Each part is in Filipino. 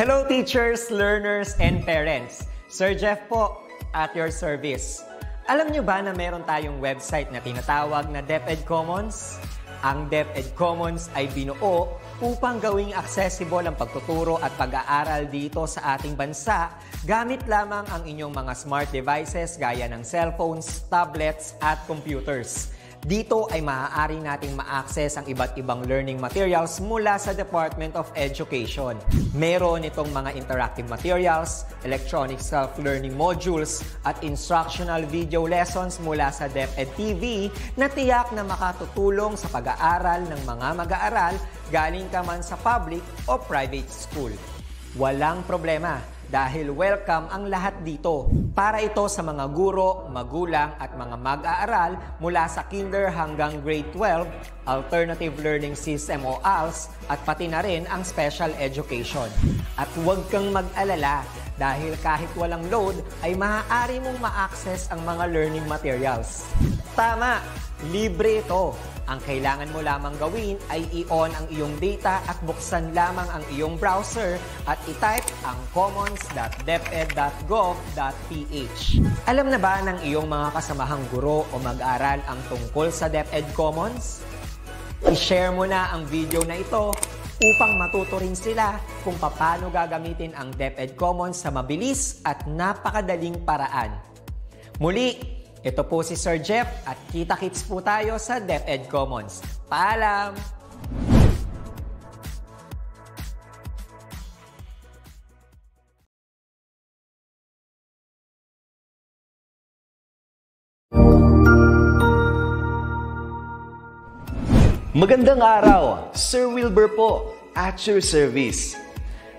Hello teachers, learners, and parents. Sir Jeff po, at your service. Alam nyo ba na meron tayong website na tinatawag na DepEd Commons? Ang DepEd Commons ay binuo upang gawing accessible ang pagtuturo at pag-aaral dito sa ating bansa gamit lamang ang inyong mga smart devices gaya ng cellphones, tablets at computers. Dito ay maaari nating ma-access ang iba't ibang learning materials mula sa Department of Education. Meron itong mga interactive materials, electronic self-learning modules, at instructional video lessons mula sa DepEd TV na tiyak na makatutulong sa pag-aaral ng mga mag-aaral galing ka man sa public o private school. Walang problema dahil welcome ang lahat dito. Para ito sa mga guro, magulang at mga mag-aaral mula sa kinder hanggang grade 12, alternative learning system o ALS at pati na rin ang special education. At huwag kang mag-alala dahil kahit walang load ay maaari mong ma-access ang mga learning materials. Tama, libre ito ang kailangan mo lamang gawin ay i-on ang iyong data at buksan lamang ang iyong browser at i-type ang commons.deped.gov.ph. Alam na ba ng iyong mga kasamahang guro o mag-aral ang tungkol sa DepEd Commons? I-share mo na ang video na ito upang matuto rin sila kung paano gagamitin ang DepEd Commons sa mabilis at napakadaling paraan. Muli, ito po si Sir Jeff at kita-kits po tayo sa DepEd Commons. Paalam! Magandang araw, Sir Wilbur po, at your service.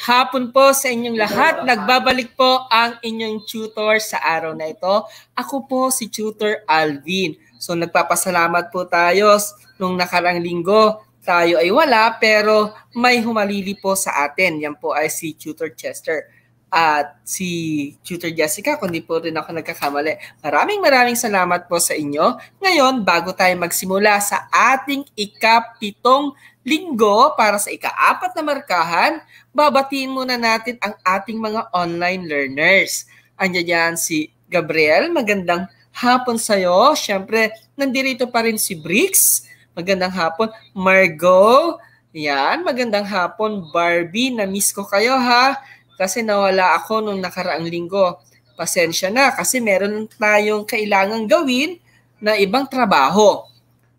Hapon po sa inyong lahat. Nagbabalik po ang inyong tutor sa araw na ito. Ako po si Tutor Alvin. So nagpapasalamat po tayo nung nakarang linggo tayo ay wala pero may humalili po sa atin. Yan po ay si Tutor Chester at si Tutor Jessica, kundi po rin ako nagkakamali. Maraming maraming salamat po sa inyo. Ngayon, bago tayo magsimula sa ating ikapitong linggo para sa ikaapat na markahan, babatiin muna natin ang ating mga online learners. Andiyan yan si Gabriel, magandang hapon sa iyo. Siyempre, nandirito pa rin si Bricks. Magandang hapon. Margot, yan, magandang hapon. Barbie, na-miss ko kayo ha. Kasi nawala ako nung nakaraang linggo. Pasensya na kasi meron tayong kailangang gawin na ibang trabaho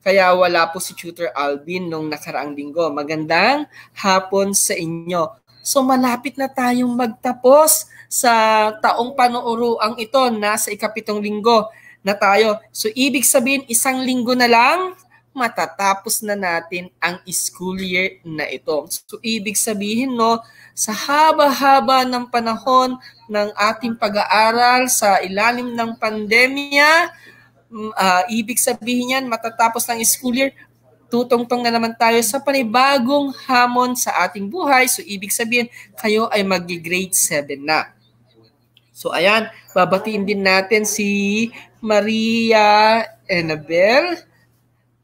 kaya wala po si Tutor Alvin nung nakaraang linggo. Magandang hapon sa inyo. So malapit na tayong magtapos sa taong panuuruang ito. na Nasa ikapitong linggo na tayo. So ibig sabihin isang linggo na lang matatapos na natin ang school year na ito. So ibig sabihin no, sa haba-haba ng panahon ng ating pag-aaral sa ilalim ng pandemya, uh, ibig sabihin yan, matatapos ng school year, tutungtong na naman tayo sa panibagong hamon sa ating buhay. So, ibig sabihin, kayo ay mag-grade 7 na. So, ayan, babatiin din natin si Maria Enabel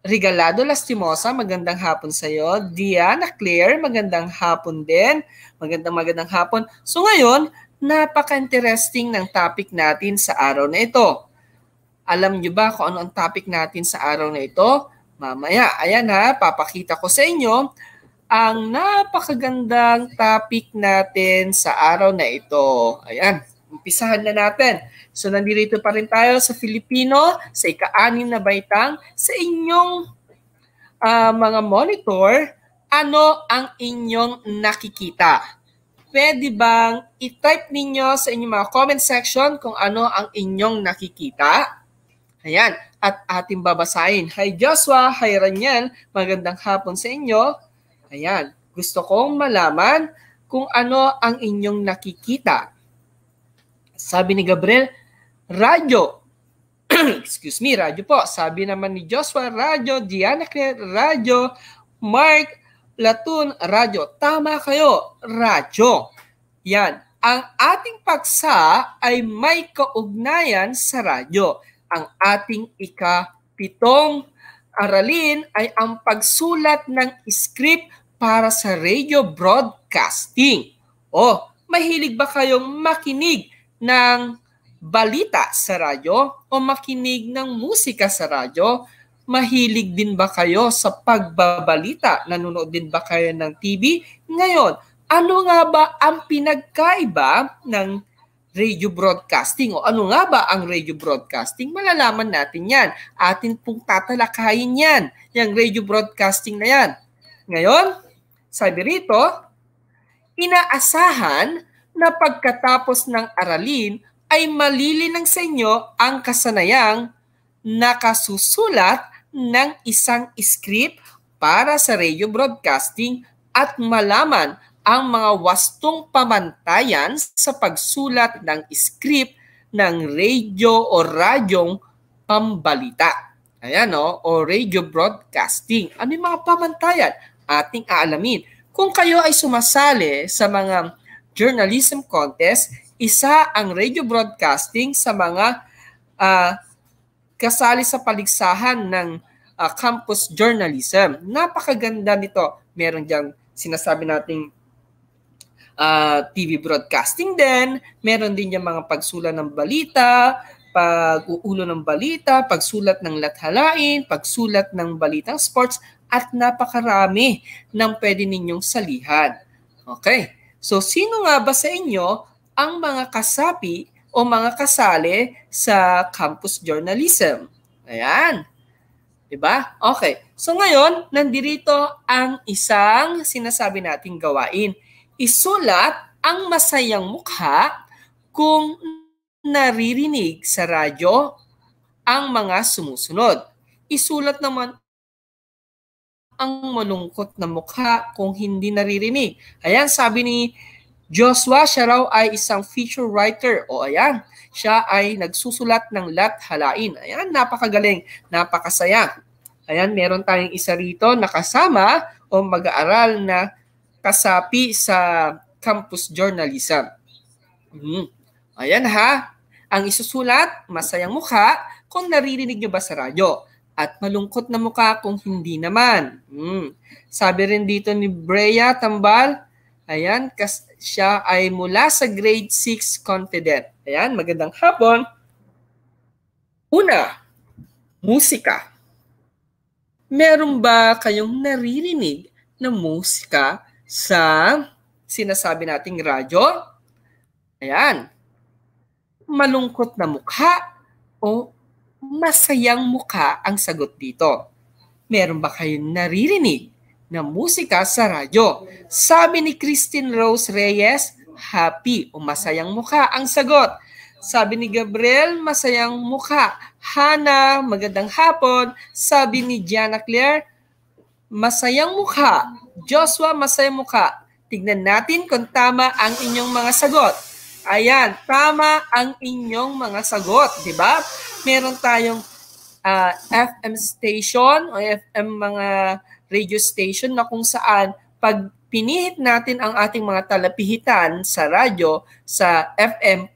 Regalado Lastimosa, magandang hapon sa iyo. Diana Claire, magandang hapon din. Magandang magandang hapon. So ngayon, napaka-interesting ng topic natin sa araw na ito. Alam nyo ba kung ano ang topic natin sa araw na ito? Mamaya, ayan ha, papakita ko sa inyo ang napakagandang topic natin sa araw na ito. Ayan, umpisahan na natin. So nandito pa rin tayo sa Filipino, sa ika na baitang, sa inyong uh, mga monitor, ano ang inyong nakikita? Pwede bang i-type ninyo sa inyong mga comment section kung ano ang inyong nakikita? Ayan, at ating babasahin. Hi Joshua, hi Ranyan, magandang hapon sa inyo. Ayan, gusto kong malaman kung ano ang inyong nakikita. Sabi ni Gabriel, radyo. Excuse me, radyo po. Sabi naman ni Joshua, radyo. Diana Claire, radyo. Mark Latun, radyo. Tama kayo, radyo. Yan. Ang ating paksa ay may kaugnayan sa radyo. Ang ating ika-pitong aralin ay ang pagsulat ng script para sa radio broadcasting. O, mahilig ba kayong makinig ng balita sa radyo o makinig ng musika sa radyo? Mahilig din ba kayo sa pagbabalita? Nanonood din ba kayo ng TV? Ngayon, ano nga ba ang pinagkaiba ng radio broadcasting. O ano nga ba ang radio broadcasting? Malalaman natin yan. Atin pong tatalakayin yan, yung radio broadcasting na yan. Ngayon, sabi rito, inaasahan na pagkatapos ng aralin ay malilinang sa inyo ang kasanayang nakasusulat ng isang script para sa radio broadcasting at malaman ang mga wastong pamantayan sa pagsulat ng script ng radio o radyong pambalita. Ayan o, oh, o radio broadcasting. Ano yung mga pamantayan? Ating aalamin. Kung kayo ay sumasali sa mga journalism contest, isa ang radio broadcasting sa mga uh, kasali sa paligsahan ng uh, campus journalism. Napakaganda nito. Meron diyang sinasabi nating uh, ah, TV broadcasting din, meron din yung mga pagsulat ng balita, pag-uulo ng balita, pagsulat ng lathalain, pagsulat ng balitang sports, at napakarami ng pwede ninyong salihan. Okay, so sino nga ba sa inyo ang mga kasapi o mga kasali sa campus journalism? Ayan. Diba? Okay. So ngayon, nandirito ang isang sinasabi nating gawain Isulat ang masayang mukha kung naririnig sa radyo ang mga sumusunod. Isulat naman ang malungkot na mukha kung hindi naririnig. Ayan, sabi ni Joshua, siya raw ay isang feature writer. O ayan, siya ay nagsusulat ng lat halain. Ayan, napakagaling, napakasaya. Ayan, meron tayong isa rito na kasama o mag-aaral na kasapi sa campus journalism. Hmm. Ayan ha, ang isusulat, masayang mukha kung naririnig nyo ba sa radyo at malungkot na mukha kung hindi naman. Hmm. Sabi rin dito ni Brea Tambal, ayan, kas siya ay mula sa grade 6 confident. Ayan, magandang hapon. Una, musika. Meron ba kayong naririnig na musika sa sinasabi nating radyo. Ayan. Malungkot na mukha o masayang mukha ang sagot dito. Meron ba kayong naririnig na musika sa radyo? Sabi ni Christine Rose Reyes, happy o masayang mukha ang sagot. Sabi ni Gabriel, masayang mukha. Hana, magandang hapon. Sabi ni Jana Claire, masayang mukha. Joshua Masemuka. Tignan natin kung tama ang inyong mga sagot. Ayan, tama ang inyong mga sagot, di ba? Meron tayong uh, ah, FM station o FM mga radio station na kung saan pag pinihit natin ang ating mga talapihitan sa radyo, sa FM,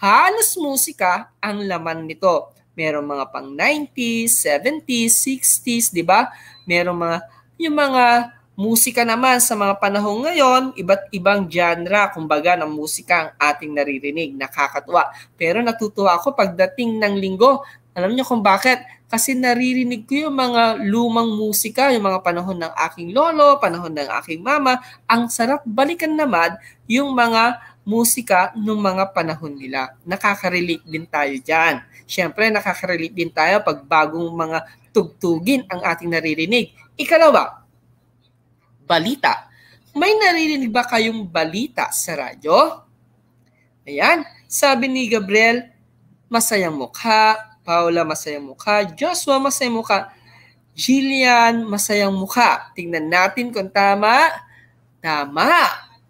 halos musika ang laman nito. Merong mga pang 90s, 70s, 60s, di ba? Merong mga yung mga Musika naman sa mga panahong ngayon, iba't ibang genre, kumbaga ng musika ang ating naririnig, nakakatuwa. Pero natutuwa ako pagdating ng linggo, alam niyo kung bakit? Kasi naririnig ko yung mga lumang musika, yung mga panahon ng aking lolo, panahon ng aking mama. Ang sarap balikan naman yung mga musika ng mga panahon nila. Nakakarelate din tayo dyan. Siyempre, nakakarelate din tayo pag bagong mga tugtugin ang ating naririnig. Ikalawa, balita. May naririnig ba kayong balita sa radyo? Ayan, sabi ni Gabriel, masayang mukha, Paula masayang mukha, Joshua masayang mukha, Jillian masayang mukha. Tingnan natin kung tama. Tama.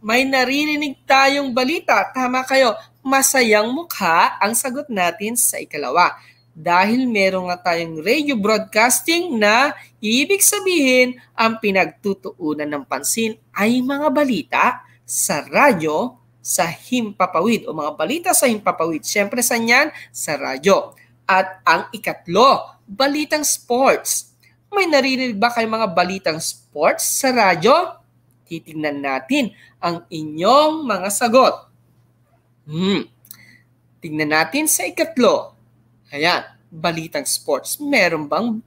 May naririnig tayong balita. Tama kayo. Masayang mukha ang sagot natin sa ikalawa dahil meron nga tayong radio broadcasting na ibig sabihin ang pinagtutuunan ng pansin ay mga balita sa radyo sa himpapawid o mga balita sa himpapawid. Siyempre sa niyan? Sa radyo. At ang ikatlo, balitang sports. May narinig ba kayong mga balitang sports sa radyo? Titingnan natin ang inyong mga sagot. Hmm. Tingnan natin sa ikatlo Ayan, balitang sports. Meron bang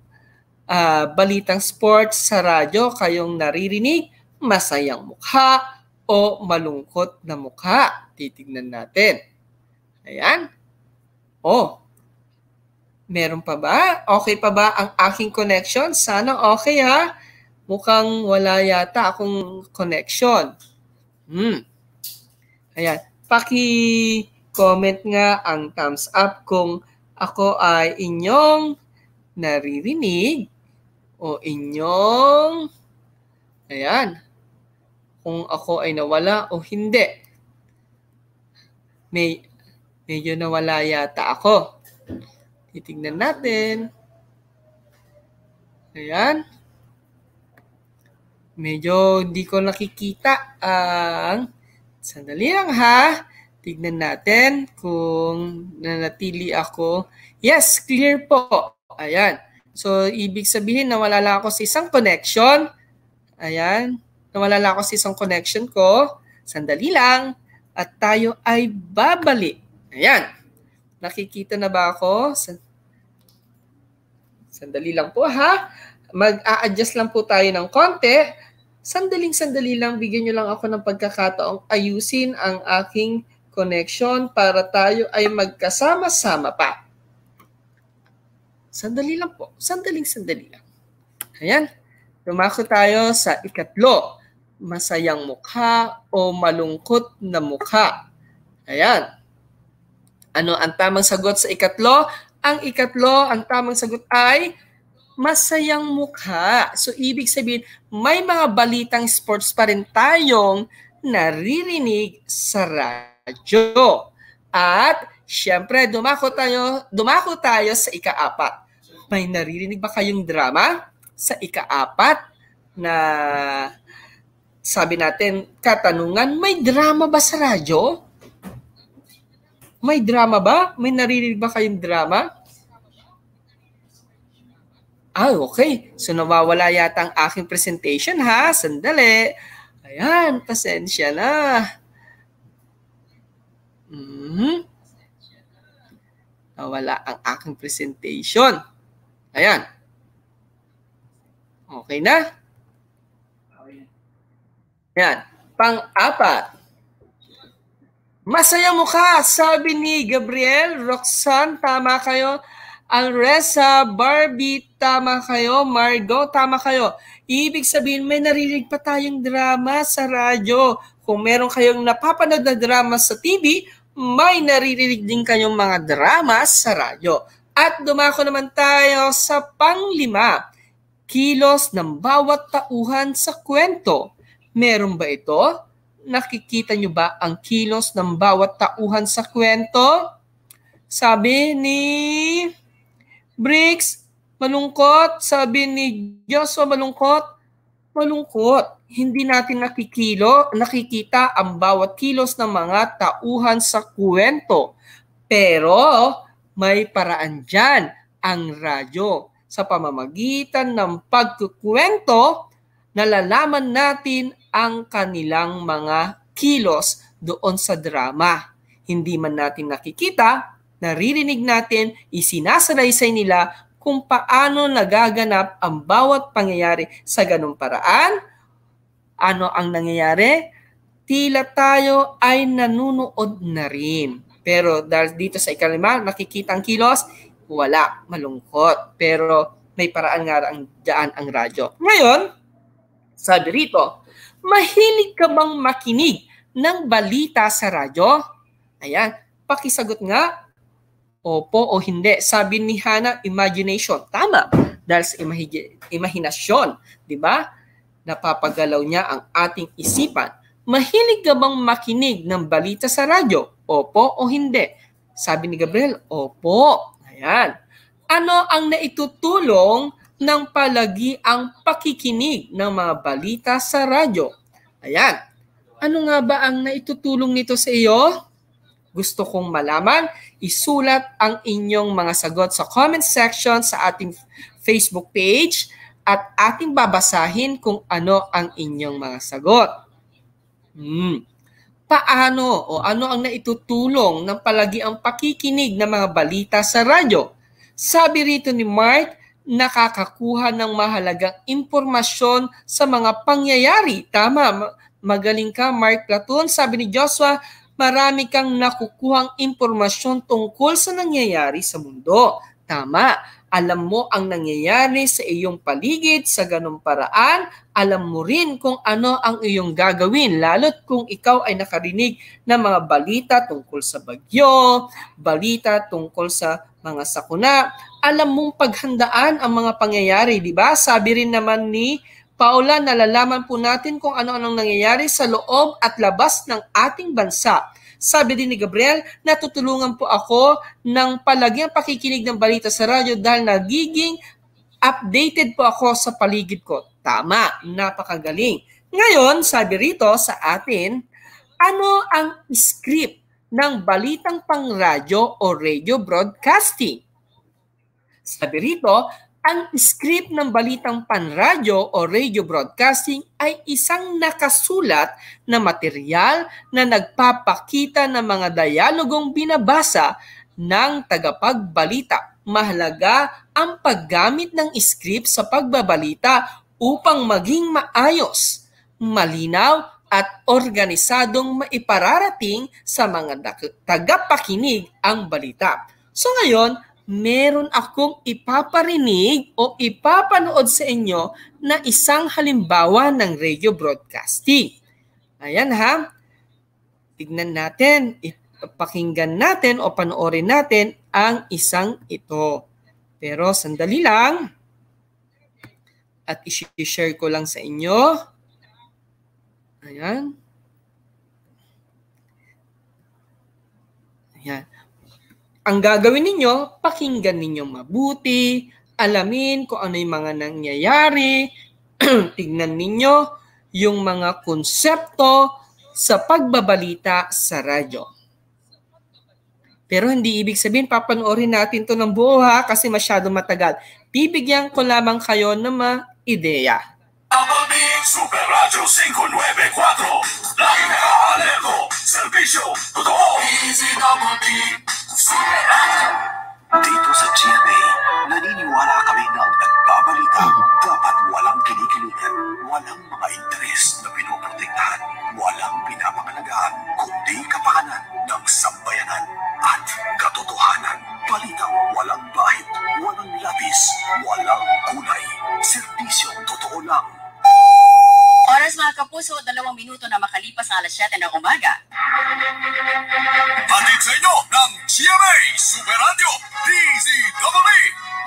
uh, balitang sports sa radyo kayong naririnig? Masayang mukha o malungkot na mukha? Titignan natin. Ayan. Oh, meron pa ba? Okay pa ba ang aking connection? Sana okay ha. Mukhang wala yata akong connection. Hmm. Ayan. Paki-comment nga ang thumbs up kung ako ay inyong naririnig o inyong ayan kung ako ay nawala o hindi. May medyo nawala yata ako. titingnan natin. Ayan. Medyo di ko nakikita ang sandali lang ha. Tignan natin kung nanatili ako. Yes, clear po. Ayan. So, ibig sabihin na wala lang ako sa isang connection. Ayan. Nawala lang ako sa isang connection ko. Sandali lang. At tayo ay babalik. Ayan. Nakikita na ba ako? Sandali lang po ha. Mag-a-adjust lang po tayo ng konti. Sandaling-sandali lang, bigyan nyo lang ako ng pagkakataong ayusin ang aking connection para tayo ay magkasama-sama pa. Sandali lang po. Sandaling sandali lang. Ayan. Tumako tayo sa ikatlo. Masayang mukha o malungkot na mukha. Ayan. Ano ang tamang sagot sa ikatlo? Ang ikatlo, ang tamang sagot ay masayang mukha. So, ibig sabihin, may mga balitang sports pa rin tayong naririnig sa radio radyo. At syempre, dumako tayo, dumako tayo sa ikaapat. May naririnig ba kayong drama sa ikaapat na sabi natin, katanungan, may drama ba sa radyo? May drama ba? May naririnig ba kayong drama? Ah, okay. So nawawala yata ang aking presentation ha. Sandali. Ayan, pasensya na. Hmm? Nawala ang aking presentation. Ayan. Okay na? Ayan. Pang-apat. Masaya mo ka, sabi ni Gabriel, Roxanne, tama kayo. Alresa, Barbie, tama kayo. Margo, tama kayo. Ibig sabihin, may narinig pa tayong drama sa radyo. Kung meron kayong napapanood na drama sa TV may naririnig din kayong mga drama sa radyo. At dumako naman tayo sa panglima, kilos ng bawat tauhan sa kwento. Meron ba ito? Nakikita nyo ba ang kilos ng bawat tauhan sa kwento? Sabi ni Briggs, malungkot. Sabi ni Joshua, malungkot. Malungkot, hindi natin nakikilo, nakikita ang bawat kilos ng mga tauhan sa kuwento. Pero may paraan dyan, ang radyo. Sa pamamagitan ng pagkukwento, nalalaman natin ang kanilang mga kilos doon sa drama. Hindi man natin nakikita, naririnig natin, isinasalaysay nila kung paano nagaganap ang bawat pangyayari sa ganung paraan. Ano ang nangyayari? Tila tayo ay nanunood na rin. Pero dahil dito sa ikalima, nakikita ang kilos, wala, malungkot. Pero may paraan nga ang daan ang radyo. Ngayon, sabi rito, mahilig ka bang makinig ng balita sa radyo? Ayan, pakisagot nga Opo o hindi. Sabi ni Hana, imagination. Tama. Dahil sa imahig- imahinasyon, di ba? Napapagalaw niya ang ating isipan. Mahilig ka bang makinig ng balita sa radyo? Opo o hindi? Sabi ni Gabriel, opo. Ayan. Ano ang naitutulong ng palagi ang pakikinig ng mga balita sa radyo? Ayan. Ano nga ba ang naitutulong nito sa iyo? gusto kong malaman, isulat ang inyong mga sagot sa comment section sa ating Facebook page at ating babasahin kung ano ang inyong mga sagot. Hmm. Paano o ano ang naitutulong ng palagi ang pakikinig ng mga balita sa radyo? Sabi rito ni Mark, nakakakuha ng mahalagang impormasyon sa mga pangyayari. Tama, magaling ka Mark Platon. Sabi ni Joshua, marami kang nakukuhang impormasyon tungkol sa nangyayari sa mundo. Tama, alam mo ang nangyayari sa iyong paligid sa ganong paraan, alam mo rin kung ano ang iyong gagawin, lalo't kung ikaw ay nakarinig ng mga balita tungkol sa bagyo, balita tungkol sa mga sakuna, alam mong paghandaan ang mga pangyayari, di ba? Sabi rin naman ni Paula, nalalaman po natin kung ano-anong nangyayari sa loob at labas ng ating bansa. Sabi din ni Gabriel, natutulungan po ako ng palagyang pakikinig ng balita sa radyo dahil nagiging updated po ako sa paligid ko. Tama, napakagaling. Ngayon, sabi rito sa atin, ano ang script ng balitang pang radyo o radio broadcasting? Sabi rito, ang script ng balitang panradyo o radio broadcasting ay isang nakasulat na material na nagpapakita ng mga dialogong binabasa ng tagapagbalita. Mahalaga ang paggamit ng script sa pagbabalita upang maging maayos, malinaw at organisadong maipararating sa mga tagapakinig ang balita. So ngayon, meron akong ipaparinig o ipapanood sa inyo na isang halimbawa ng radio broadcasting. Ayan ha. Tignan natin, pakinggan natin o panoorin natin ang isang ito. Pero sandali lang. At i-share ko lang sa inyo. Ayan. Ayan ang gagawin ninyo, pakinggan ninyo mabuti, alamin kung ano yung mga nangyayari, tignan ninyo yung mga konsepto sa pagbabalita sa radyo. Pero hindi ibig sabihin papanoorin natin to ng buo ha kasi masyado matagal. Bibigyan ko lamang kayo ng mga ideya. Super Radio 594, la primera Alejo, servicio, totoo. Easy Double B, Super Radio. Dito sa GMA, naniniwala kami na ang nagbabalita dapat walang kinikiligan, walang mga interes na pinoprotektahan, walang pinapangalagaan, kundi kapakanan ng sambayanan at katotohanan. Balitang walang bahit, walang labis, walang kulay, servisyo totoo lang Oras mga kapuso, dalawang minuto na makalipas ang alas 7 ng umaga. Hatid sa inyo ng GMA Super Radio DZWB.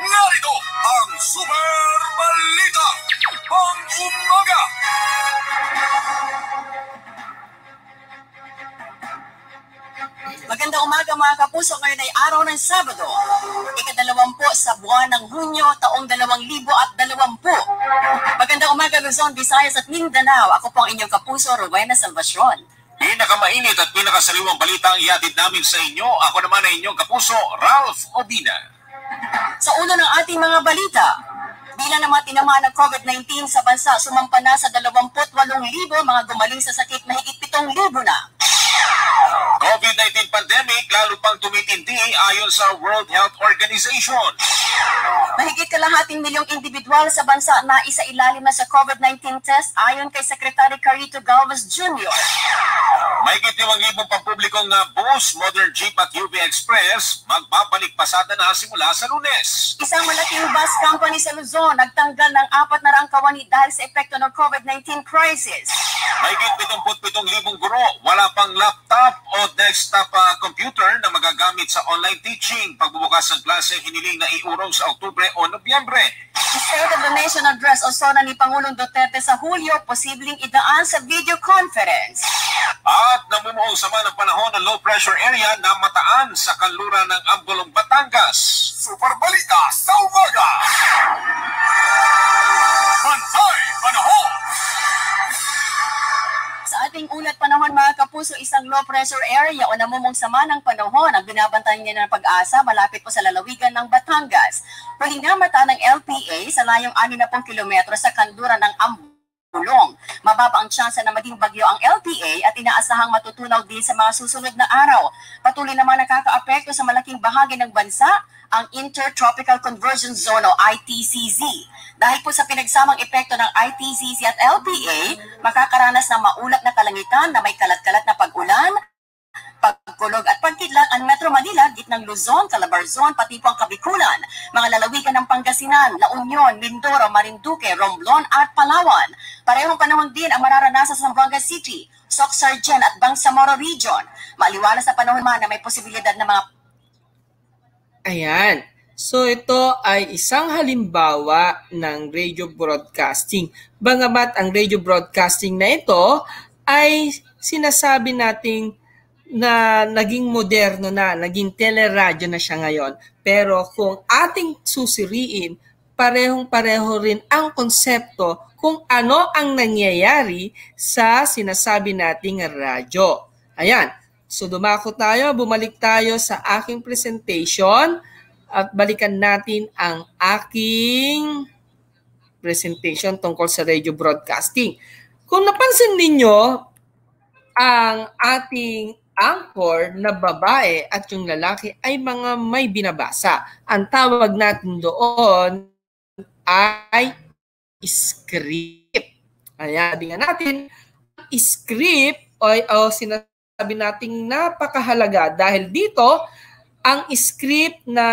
Narito ang Super Balita pang umaga. Magandang umaga mga kapuso, ngayon ay araw ng Sabado, ikadalawampu sa buwan ng Hunyo, taong 2020. Magandang umaga Luzon, Visayas at Mindanao. Ako po ang inyong kapuso, Rowena Salvacion. Pinakamainit at pinakasaliwang balita ang iatid namin sa inyo. Ako naman ay inyong kapuso, Ralph Odina. Sa ulo ng ating mga balita, bilang ng mga tinamaan ng COVID-19 sa bansa, sumampa na sa 28,000 mga gumaling sa sakit, mahigit 7,000 na. COVID-19 pandemic lalo pang tumitindi ayon sa World Health Organization. Mahigit kalahating milyong individual sa bansa na isa ilalim na sa COVID-19 test ayon kay Secretary Carito Galvez Jr. Mahigit limang libong pampublikong na ah, bus, modern jeep at UV Express magbabalik pasada na simula sa lunes. Isang malaking bus company sa Luzon nagtanggal ng apat na raang dahil sa epekto ng COVID-19 crisis. Mahigit 77,000 guro wala pang lab laptop o desktop uh, computer na magagamit sa online teaching. Pagbubukas ng klase, hiniling na iurong sa Oktubre o Nobyembre. State of the national Address o sona ni Pangulong Duterte sa Hulyo, posibleng idaan sa video conference. At namumuong sama ng panahon ng low pressure area na mataan sa kanluran ng Ambulong Batangas. Super Balita sa umaga! Bantay Panahon! sa ating ulat panahon mga kapuso, isang low pressure area o namumong sama ng panahon ang binabantayan niya ng pag-asa malapit po sa lalawigan ng Batangas. Pahingamata ng LPA sa layong 60 kilometro sa kanduran ng Ambo tulong. Mababa ang tsansa na maging bagyo ang LPA at inaasahang matutunaw din sa mga susunod na araw. Patuloy naman nakakaapekto sa malaking bahagi ng bansa ang Intertropical Convergence Zone o ITCZ. Dahil po sa pinagsamang epekto ng ITCZ at LPA, makakaranas ng maulap na kalangitan na may kalat-kalat na pag-ulan pagkulog at pagkidlat ang Metro Manila, gitnang Luzon, Calabarzon, pati po ang Kabikulan, mga lalawigan ng Pangasinan, La Union, Mindoro, Marinduque, Romblon at Palawan. Parehong panahon din ang mararanasan sa Zamboanga City, Soxargen at Bangsamoro Region. Maliwanag sa panahon man na may posibilidad na mga... Ayan. So ito ay isang halimbawa ng radio broadcasting. Bangamat ang radio broadcasting na ito ay sinasabi nating na naging moderno na, naging teleradyo na siya ngayon. Pero kung ating susiriin, parehong-pareho rin ang konsepto kung ano ang nangyayari sa sinasabi nating radyo. Ayan. So dumako tayo, bumalik tayo sa aking presentation at balikan natin ang aking presentation tungkol sa radio broadcasting. Kung napansin ninyo, ang ating anchor na babae at yung lalaki ay mga may binabasa. Ang tawag natin doon ay script. Kaya sabi nga natin, script o, o sinasabi nating napakahalaga dahil dito, ang script na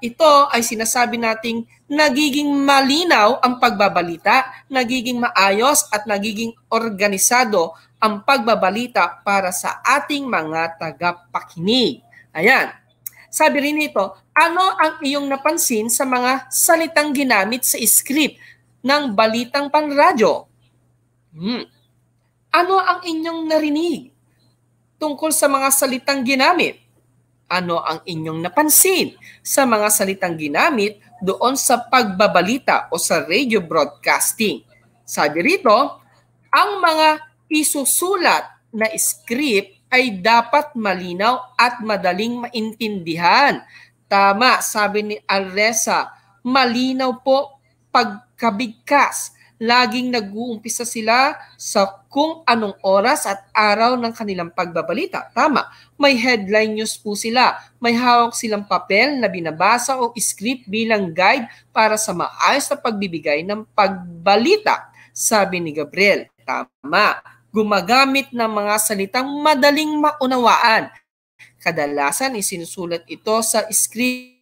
ito ay sinasabi nating nagiging malinaw ang pagbabalita, nagiging maayos at nagiging organisado ang pagbabalita para sa ating mga tagapakinig. Ayan. Sabi rin nito, ano ang iyong napansin sa mga salitang ginamit sa script ng balitang panradyo? Hmm. Ano ang inyong narinig tungkol sa mga salitang ginamit? Ano ang inyong napansin sa mga salitang ginamit doon sa pagbabalita o sa radio broadcasting? Sabi rito, ang mga isusulat na script ay dapat malinaw at madaling maintindihan. Tama, sabi ni Alresa, malinaw po pagkabigkas. Laging nag-uumpisa sila sa kung anong oras at araw ng kanilang pagbabalita. Tama, may headline news po sila. May hawak silang papel na binabasa o script bilang guide para sa maayos na pagbibigay ng pagbalita, sabi ni Gabriel. Tama, gumagamit ng mga salitang madaling maunawaan. Kadalasan isinusulat ito sa script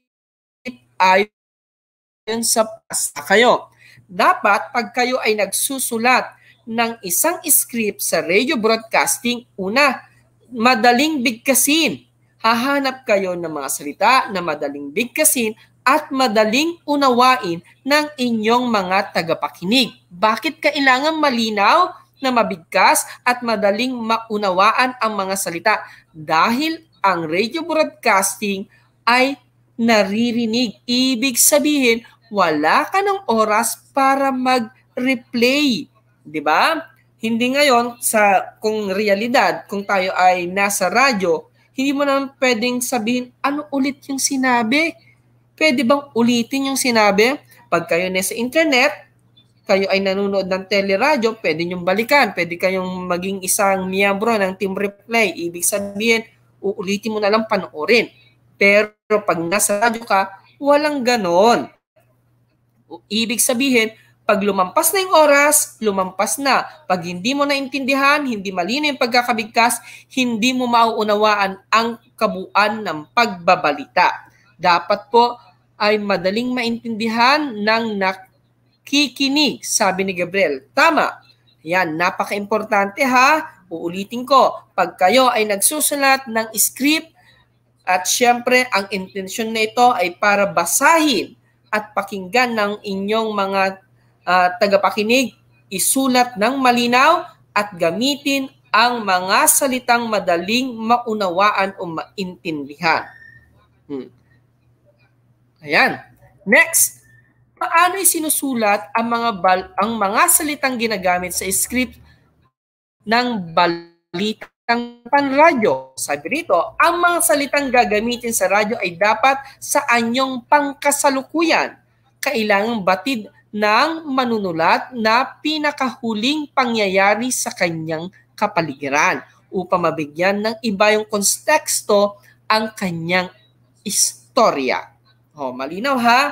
ayon sa pasta kayo. Dapat pag kayo ay nagsusulat ng isang script sa radio broadcasting, una, madaling bigkasin. Hahanap kayo ng mga salita na madaling bigkasin at madaling unawain ng inyong mga tagapakinig. Bakit kailangan malinaw? na mabigkas at madaling maunawaan ang mga salita dahil ang radio broadcasting ay naririnig. Ibig sabihin, wala ka ng oras para mag-replay. Di ba? Hindi ngayon sa kung realidad, kung tayo ay nasa radyo, hindi mo naman pwedeng sabihin ano ulit yung sinabi. Pwede bang ulitin yung sinabi? Pag kayo na sa internet, kayo ay nanonood ng teleradyo, pwede niyong balikan, pwede kayong maging isang miyembro ng Team Replay. Ibig sabihin, uulitin mo na lang panoorin. Pero pag nasa radyo ka, walang ganon. Ibig sabihin, pag lumampas na yung oras, lumampas na. Pag hindi mo naintindihan, hindi malino yung pagkakabigkas, hindi mo mauunawaan ang kabuuan ng pagbabalita. Dapat po ay madaling maintindihan ng nak kikinig, sabi ni Gabriel. Tama. Yan, napaka-importante ha. Uulitin ko, pag kayo ay nagsusulat ng script at syempre ang intensyon na ito ay para basahin at pakinggan ng inyong mga uh, tagapakinig, isulat ng malinaw at gamitin ang mga salitang madaling maunawaan o maintindihan. Hmm. Ayan. Next, paano sinusulat ang mga bal- ang mga salitang ginagamit sa script ng balitang panradyo. Sabi rito, ang mga salitang gagamitin sa radyo ay dapat sa anyong pangkasalukuyan. Kailangang batid ng manunulat na pinakahuling pangyayari sa kanyang kapaligiran upang mabigyan ng iba yung konteksto ang kanyang istorya. Oh, malinaw ha?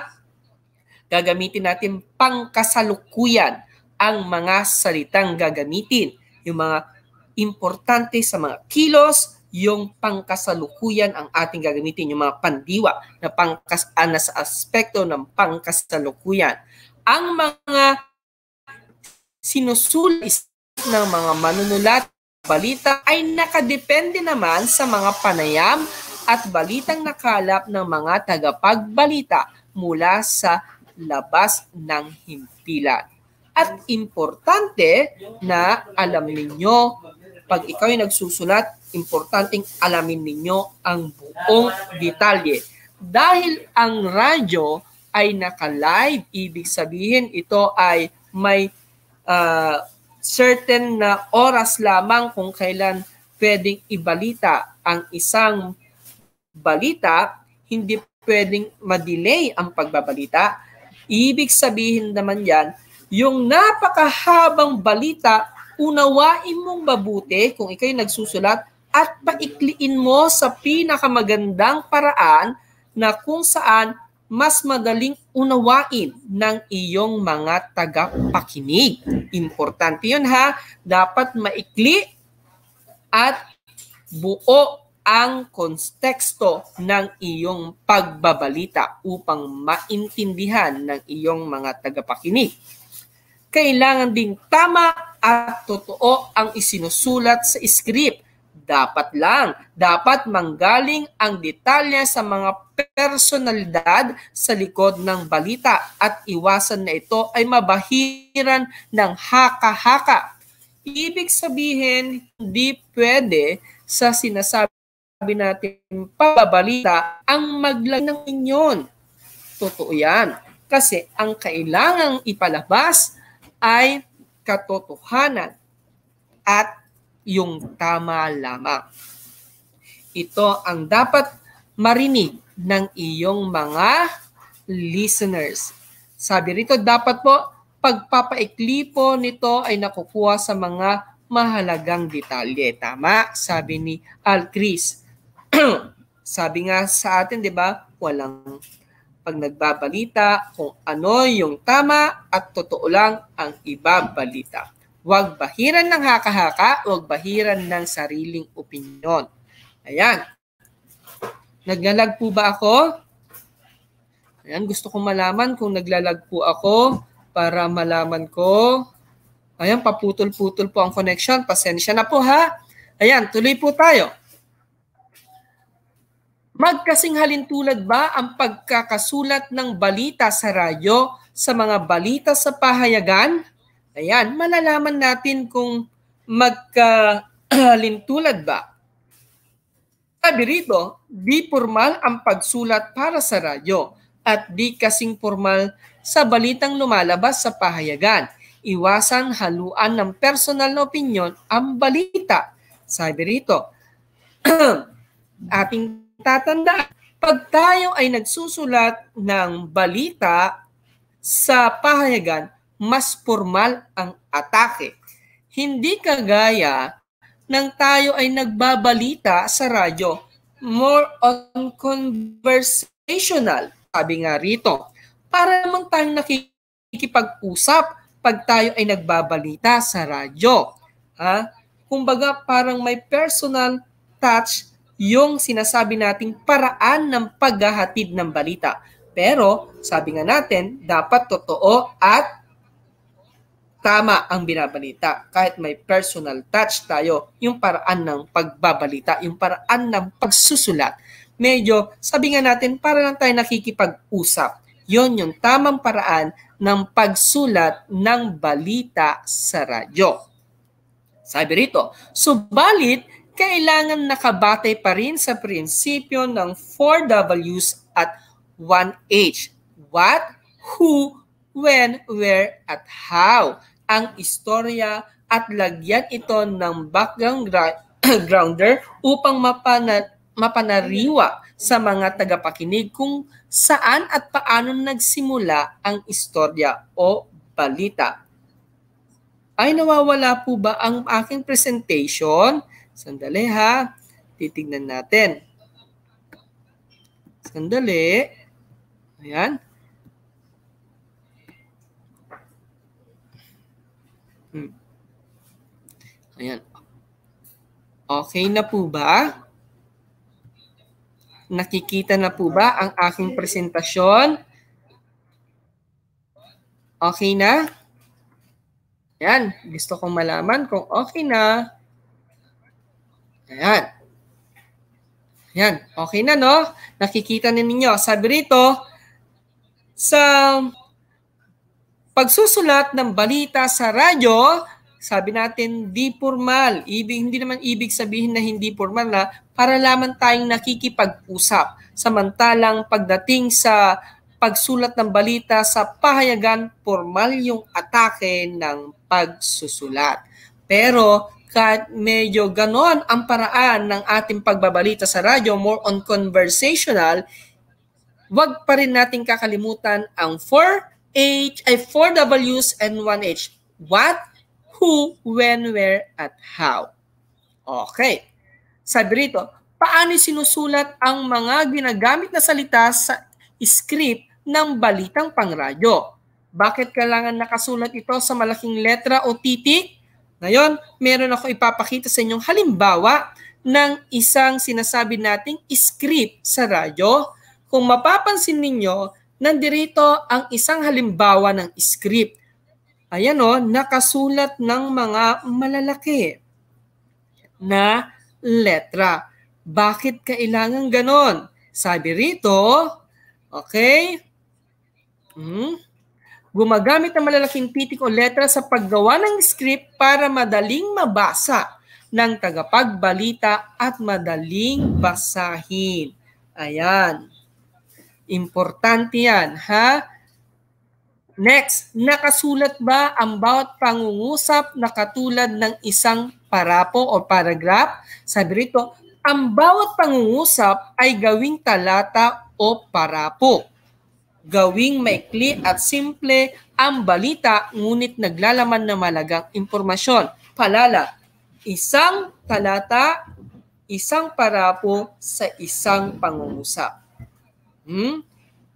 gagamitin natin pangkasalukuyan ang mga salitang gagamitin. Yung mga importante sa mga kilos, yung pangkasalukuyan ang ating gagamitin, yung mga pandiwa na, pangkas, ah, na sa aspekto ng pangkasalukuyan. Ang mga sinusulis ng mga manunulat balita ay nakadepende naman sa mga panayam at balitang nakalap ng mga tagapagbalita mula sa labas ng himpilan. At importante na alam ninyo, pag ikaw ay nagsusulat, importanteng alamin ninyo ang buong detalye. Dahil ang radyo ay naka-live, ibig sabihin ito ay may uh, certain na oras lamang kung kailan pwedeng ibalita ang isang balita, hindi pwedeng madelay ang pagbabalita Ibig sabihin naman yan, yung napakahabang balita, unawain mong mabuti kung ikay nagsusulat at paikliin mo sa pinakamagandang paraan na kung saan mas madaling unawain ng iyong mga tagapakinig. Importante yun ha. Dapat maikli at buo ang konteksto ng iyong pagbabalita upang maintindihan ng iyong mga tagapakinig. Kailangan ding tama at totoo ang isinusulat sa script. Dapat lang, dapat manggaling ang detalya sa mga personalidad sa likod ng balita at iwasan na ito ay mabahiran ng haka-haka. Ibig sabihin, hindi pwede sa sinasabi sabi natin pababalita ang maglag ng inyon. Totoo yan. Kasi ang kailangang ipalabas ay katotohanan at yung tama lamang. Ito ang dapat marinig ng iyong mga listeners. Sabi rito, dapat po pagpapaikli po nito ay nakukuha sa mga mahalagang detalye. Tama, sabi ni Al Chris Sabi nga sa atin, di ba, walang pag nagbabalita kung ano yung tama at totoo lang ang ibabalita. Huwag bahiran ng haka-haka, huwag bahiran ng sariling opinyon. Ayan. Naglalag po ba ako? Ayan, gusto kong malaman kung naglalag po ako para malaman ko. Ayan, paputol-putol po ang connection. Pasensya na po ha. Ayan, tuloy po tayo. Magkasing halintulad ba ang pagkakasulat ng balita sa radyo sa mga balita sa pahayagan? Ayan, malalaman natin kung magkahalintulad ba. Sabi rito, di formal ang pagsulat para sa radyo at di kasing formal sa balitang lumalabas sa pahayagan. Iwasan haluan ng personal na opinion ang balita. Sabi rito, ating tatanda, Pag tayo ay nagsusulat ng balita sa pahayagan, mas formal ang atake. Hindi kagaya nang tayo ay nagbabalita sa radyo, more on conversational, sabi nga rito. Para naman tayong nakikipag-usap pag tayo ay nagbabalita sa radyo. Ha? Kumbaga parang may personal touch yung sinasabi nating paraan ng paghahatid ng balita. Pero, sabi nga natin, dapat totoo at tama ang binabalita. Kahit may personal touch tayo, yung paraan ng pagbabalita, yung paraan ng pagsusulat. Medyo, sabi nga natin, para lang tayo nakikipag-usap. Yon yung tamang paraan ng pagsulat ng balita sa radyo. Sabi rito, subalit kailangan nakabatay pa rin sa prinsipyo ng 4Ws at 1H. What, who, when, where, at how. Ang istorya at lagyan ito ng background grounder upang mapana, mapanariwa sa mga tagapakinig kung saan at paano nagsimula ang istorya o balita. Ay nawawala po ba ang aking presentation? Sandali ha. Titignan natin. Sandali. Ayan. Hmm. Ayan. Okay na po ba? Nakikita na po ba ang aking presentasyon? Okay na? Ayan. Gusto kong malaman kung okay na. Ayan. Ayan. Okay na, no? Nakikita na ninyo. Sabi rito, sa pagsusulat ng balita sa radyo, sabi natin, di formal. Ibig, hindi naman ibig sabihin na hindi formal na para lamang tayong nakikipag-usap. Samantalang pagdating sa pagsulat ng balita sa pahayagan, formal yung atake ng pagsusulat. Pero kahit medyo ganon ang paraan ng ating pagbabalita sa radyo, more on conversational, wag pa rin natin kakalimutan ang 4H, ay 4Ws and 1H. What, who, when, where, at how. Okay. Sabi rito, paano sinusulat ang mga ginagamit na salita sa script ng balitang pangradyo? Bakit kailangan nakasulat ito sa malaking letra o titik? Ngayon, meron ako ipapakita sa inyong halimbawa ng isang sinasabi nating script sa radyo. Kung mapapansin ninyo, nandirito ang isang halimbawa ng script. Ayan o, nakasulat ng mga malalaki na letra. Bakit kailangan ganon? Sabi rito, okay, hmm, gumagamit ng malalaking titik o letra sa paggawa ng script para madaling mabasa ng tagapagbalita at madaling basahin. Ayan. Importante yan, ha? Next, nakasulat ba ang bawat pangungusap na katulad ng isang parapo o paragraph? Sabi rito, ang bawat pangungusap ay gawing talata o parapo gawing maikli at simple ang balita ngunit naglalaman na malagang impormasyon. Palala, isang talata, isang parapo sa isang pangungusap. Hmm?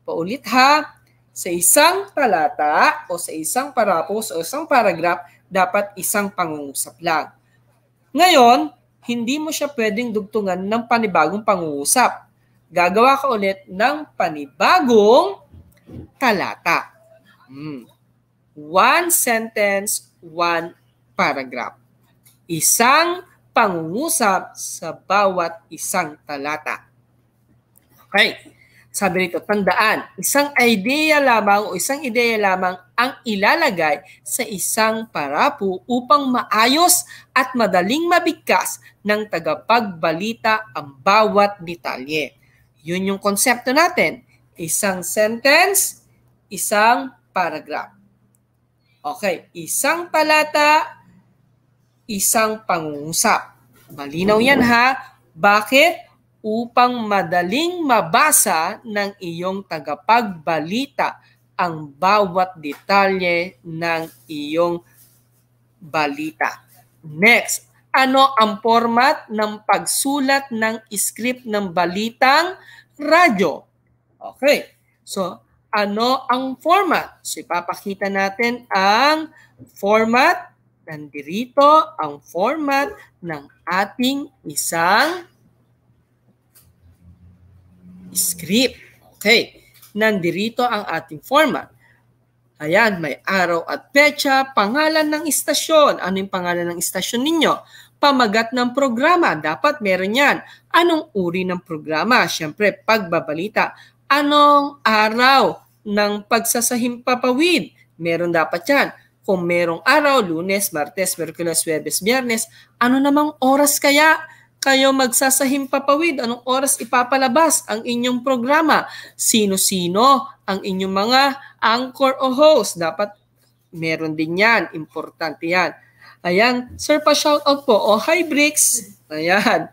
Paulit ha, sa isang talata o sa isang parapo o isang paragraph, dapat isang pangungusap lang. Ngayon, hindi mo siya pwedeng dugtungan ng panibagong pangungusap. Gagawa ka ulit ng panibagong talata. Hmm. One sentence, one paragraph. Isang pangungusap sa bawat isang talata. Okay. Sabi nito, tandaan, isang idea lamang o isang ideya lamang ang ilalagay sa isang parapo upang maayos at madaling mabigkas ng tagapagbalita ang bawat detalye. Yun yung konsepto natin. Isang sentence, isang paragraph. Okay, isang talata, isang pangungusap. Malinaw yan ha. Bakit? Upang madaling mabasa ng iyong tagapagbalita ang bawat detalye ng iyong balita. Next, ano ang format ng pagsulat ng script ng balitang radyo? Okay. So, ano ang format? So, ipapakita natin ang format. Nandito ang format ng ating isang script. Okay. Nandito ang ating format. Ayan, may araw at pecha, pangalan ng istasyon. Ano yung pangalan ng istasyon ninyo? Pamagat ng programa, dapat meron yan. Anong uri ng programa? Siyempre, pagbabalita. Anong araw ng pagsasahimpapawid? Meron dapat yan. Kung merong araw, lunes, martes, merkulas, webes, biyernes, ano namang oras kaya kayo magsasahimpapawid? Anong oras ipapalabas ang inyong programa? Sino-sino ang inyong mga anchor o host? Dapat meron din yan. Importante yan Ayan, sir pa shout out po. oh, hi Bricks. Ayan.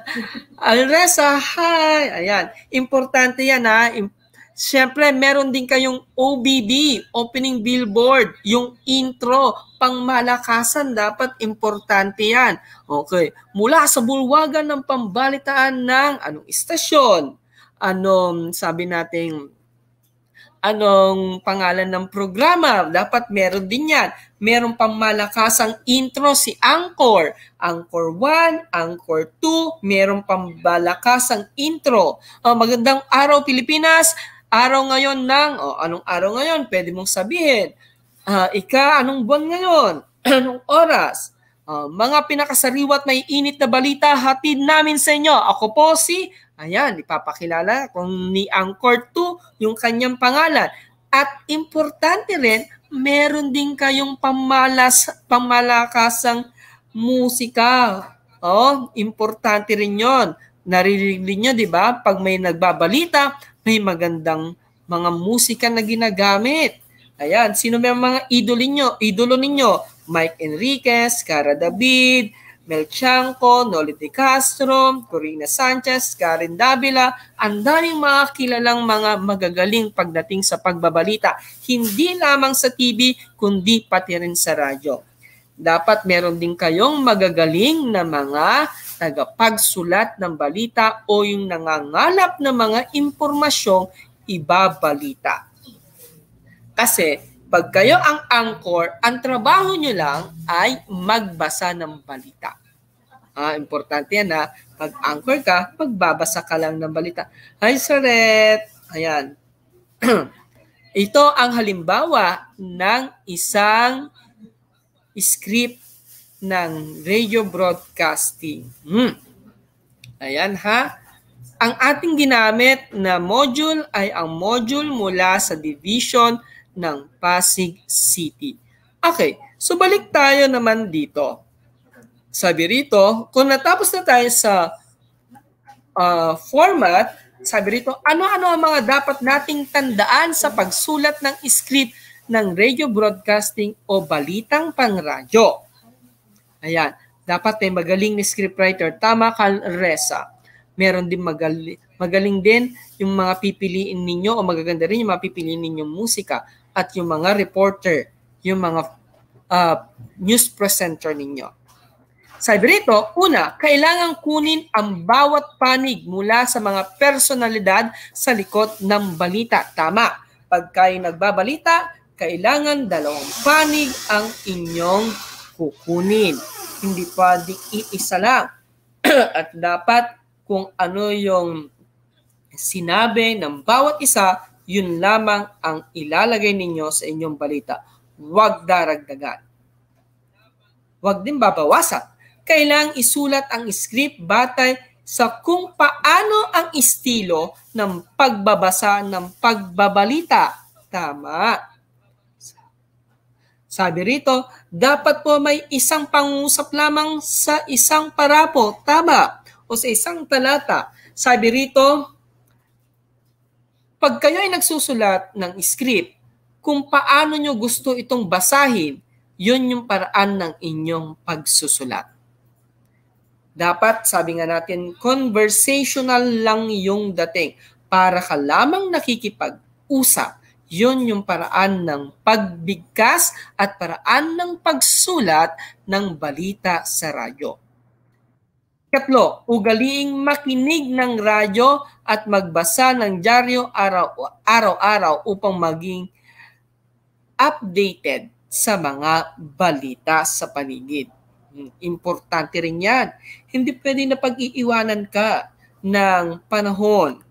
Alresa, hi. Ayan, importante yan ha. Im- Siyempre, meron din kayong OBB, opening billboard, yung intro, pangmalakasan, dapat importante yan. Okay, mula sa bulwagan ng pambalitaan ng anong istasyon, anong sabi nating anong pangalan ng programa. Dapat meron din yan. Meron pang malakasang intro si Anchor. Anchor 1, Anchor 2, meron pang malakasang intro. Oh, magandang araw Pilipinas. Araw ngayon ng, o oh, anong araw ngayon? Pwede mong sabihin. Uh, ika, anong buwan ngayon? anong oras? Uh, mga pinakasariwa may init na balita, hatid namin sa inyo. Ako po si Ayan, ipapakilala kung ni Angkor 2 yung kanyang pangalan. At importante rin, meron din kayong pamalas, pamalakasang musika. Oh, importante rin yon. Naririnig niyo, di ba? Pag may nagbabalita, may magandang mga musika na ginagamit. Ayan, sino may mga idolo ninyo? Idolo ninyo, Mike Enriquez, Cara David, Melchanco, Noli de Castro, Corina Sanchez, Karen Davila, ang daming mga kilalang mga magagaling pagdating sa pagbabalita, hindi lamang sa TV, kundi pati rin sa radyo. Dapat meron din kayong magagaling na mga tagapagsulat ng balita o yung nangangalap na mga impormasyong ibabalita. Kasi pag kayo ang anchor, ang trabaho nyo lang ay magbasa ng balita. Ah, importante yan ha. Pag anchor ka, magbabasa ka lang ng balita. Hi, Saret! Ayan. Ito ang halimbawa ng isang script ng radio broadcasting. Hmm. Ayan ha. Ang ating ginamit na module ay ang module mula sa division ng Pasig City. Okay, so balik tayo naman dito. Sabi rito, kung natapos na tayo sa uh, format, sabi rito, ano-ano ang mga dapat nating tandaan sa pagsulat ng script ng radio broadcasting o balitang pangradyo? Ayan, dapat may magaling na scriptwriter. Tama, ka, Kalresa. Meron din magaling, Magaling din yung mga pipiliin ninyo o magaganda rin yung mga pipiliin ninyong musika at yung mga reporter, yung mga uh, news presenter ninyo. Sabi rito, una, kailangan kunin ang bawat panig mula sa mga personalidad sa likod ng balita. Tama, pagka nagbabalita, kailangan dalawang panig ang inyong kukunin. Hindi pa iisa lang. At dapat kung ano yung sinabi ng bawat isa, yun lamang ang ilalagay ninyo sa inyong balita. Huwag daragdagan. Huwag din babawasan. Kailang isulat ang script batay sa kung paano ang estilo ng pagbabasa ng pagbabalita. Tama. Sabi rito, dapat po may isang pangusap lamang sa isang parapo. Tama. O sa isang talata. Sabi rito, pag kayo ay nagsusulat ng script, kung paano nyo gusto itong basahin, yun yung paraan ng inyong pagsusulat. Dapat, sabi nga natin, conversational lang yung dating para ka lamang nakikipag-usap. Yun yung paraan ng pagbigkas at paraan ng pagsulat ng balita sa radyo. Katlo, ugaliing makinig ng radyo at magbasa ng dyaryo araw-araw upang maging updated sa mga balita sa paligid. Hmm, importante rin yan. Hindi pwede na pag-iiwanan ka ng panahon.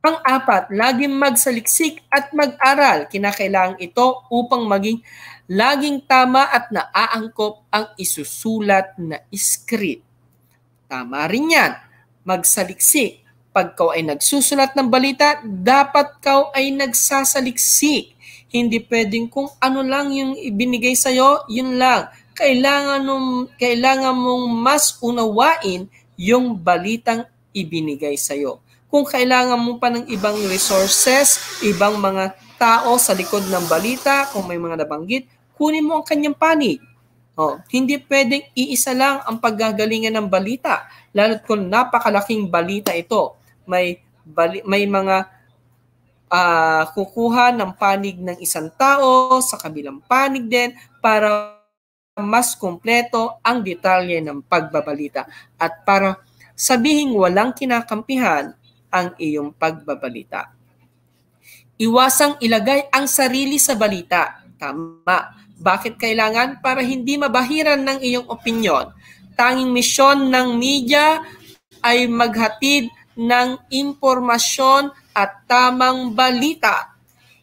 Pang-apat, laging magsaliksik at mag-aral. Kinakailangan ito upang maging laging tama at naaangkop ang isusulat na script. Tama rin yan. Magsaliksik. Pag kau ay nagsusulat ng balita, dapat kau ay nagsasaliksik. Hindi pwedeng kung ano lang yung ibinigay sa'yo, yun lang. Kailangan, nung, kailangan mong mas unawain yung balitang ibinigay sa'yo. Kung kailangan mo pa ng ibang resources, ibang mga tao sa likod ng balita, kung may mga nabanggit, kunin mo ang kanyang panig Oh, hindi pwedeng iisa lang ang paggagalingan ng balita, lalo't kung napakalaking balita ito. May bali, may mga uh, kukuha ng panig ng isang tao sa kabilang panig din para mas kumpleto ang detalye ng pagbabalita at para sabihing walang kinakampihan ang iyong pagbabalita. Iwasang ilagay ang sarili sa balita. Tama bakit kailangan? Para hindi mabahiran ng iyong opinyon. Tanging misyon ng media ay maghatid ng impormasyon at tamang balita.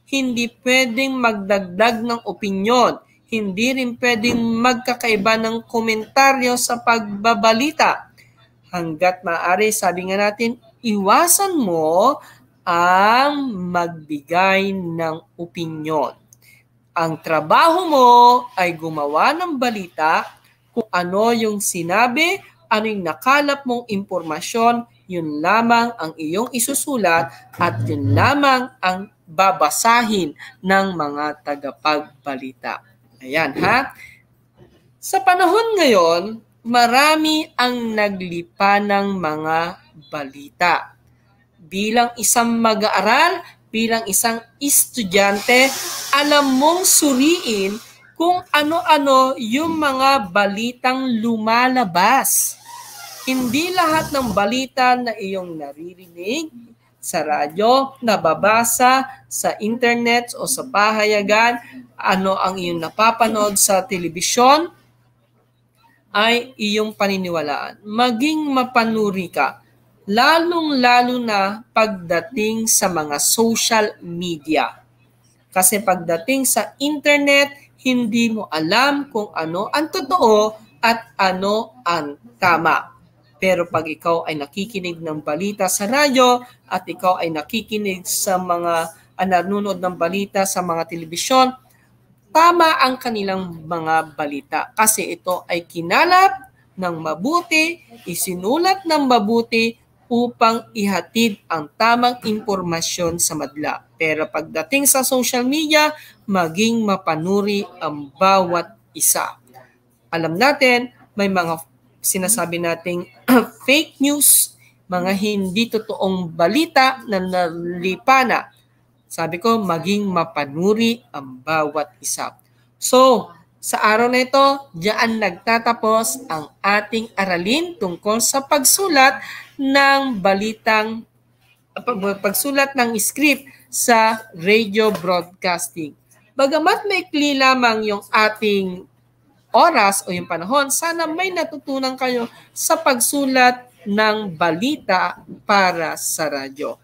Hindi pwedeng magdagdag ng opinyon. Hindi rin pwedeng magkakaiba ng komentaryo sa pagbabalita. Hanggat maaari, sabi nga natin, iwasan mo ang magbigay ng opinyon. Ang trabaho mo ay gumawa ng balita kung ano yung sinabi, ano yung nakalap mong impormasyon, yun lamang ang iyong isusulat at yun lamang ang babasahin ng mga tagapagbalita. Ayan ha. Sa panahon ngayon, marami ang naglipa ng mga balita. Bilang isang mag-aaral, bilang isang estudyante, alam mong suriin kung ano-ano yung mga balitang lumalabas. Hindi lahat ng balita na iyong naririnig sa radyo, nababasa, sa internet o sa pahayagan, ano ang iyong napapanood sa telebisyon, ay iyong paniniwalaan. Maging mapanuri ka lalong-lalo na pagdating sa mga social media. Kasi pagdating sa internet, hindi mo alam kung ano ang totoo at ano ang tama. Pero pag ikaw ay nakikinig ng balita sa radyo at ikaw ay nakikinig sa mga ah, nanonood ng balita sa mga telebisyon, tama ang kanilang mga balita kasi ito ay kinalap ng mabuti, isinulat ng mabuti upang ihatid ang tamang impormasyon sa madla. Pero pagdating sa social media, maging mapanuri ang bawat isa. Alam natin, may mga sinasabi nating fake news, mga hindi totoong balita na nalipana. Sabi ko, maging mapanuri ang bawat isa. So, sa araw na ito, diyan nagtatapos ang ating aralin tungkol sa pagsulat ng balitang pagsulat ng script sa radio broadcasting. Bagamat maikli lamang yung ating oras o yung panahon, sana may natutunan kayo sa pagsulat ng balita para sa radyo.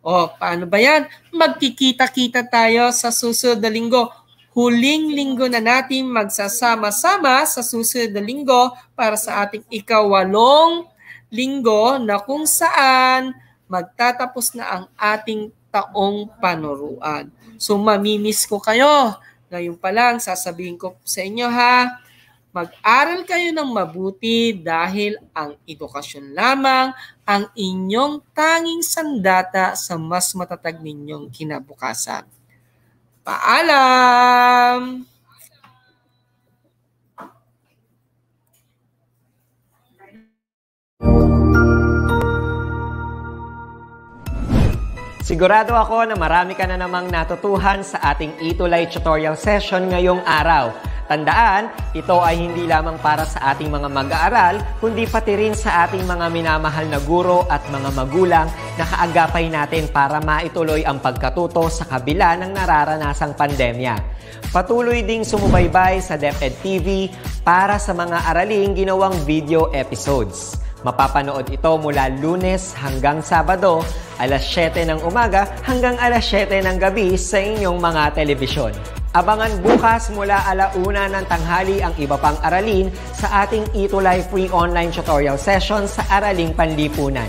O, paano ba yan? Magkikita-kita tayo sa susunod na linggo Huling linggo na natin magsasama-sama sa susunod na linggo para sa ating ikawalong linggo na kung saan magtatapos na ang ating taong panuruan. So mamimiss ko kayo. Ngayon pa lang, sasabihin ko sa inyo ha, mag-aral kayo ng mabuti dahil ang edukasyon lamang ang inyong tanging sandata sa mas matatag ninyong kinabukasan. Paalam! Sigurado ako na marami ka na namang natutuhan sa ating Itulay tutorial session ngayong araw. Tandaan, ito ay hindi lamang para sa ating mga mag-aaral, kundi pati rin sa ating mga minamahal na guro at mga magulang na kaagapay natin para maituloy ang pagkatuto sa kabila ng nararanasang pandemya. Patuloy ding sumubaybay sa DepEd TV para sa mga araling ginawang video episodes. Mapapanood ito mula lunes hanggang Sabado, alas 7 ng umaga hanggang alas 7 ng gabi sa inyong mga telebisyon. Abangan bukas mula alauna ng tanghali ang iba pang aralin sa ating Itulay Free Online Tutorial Session sa Araling Panlipunan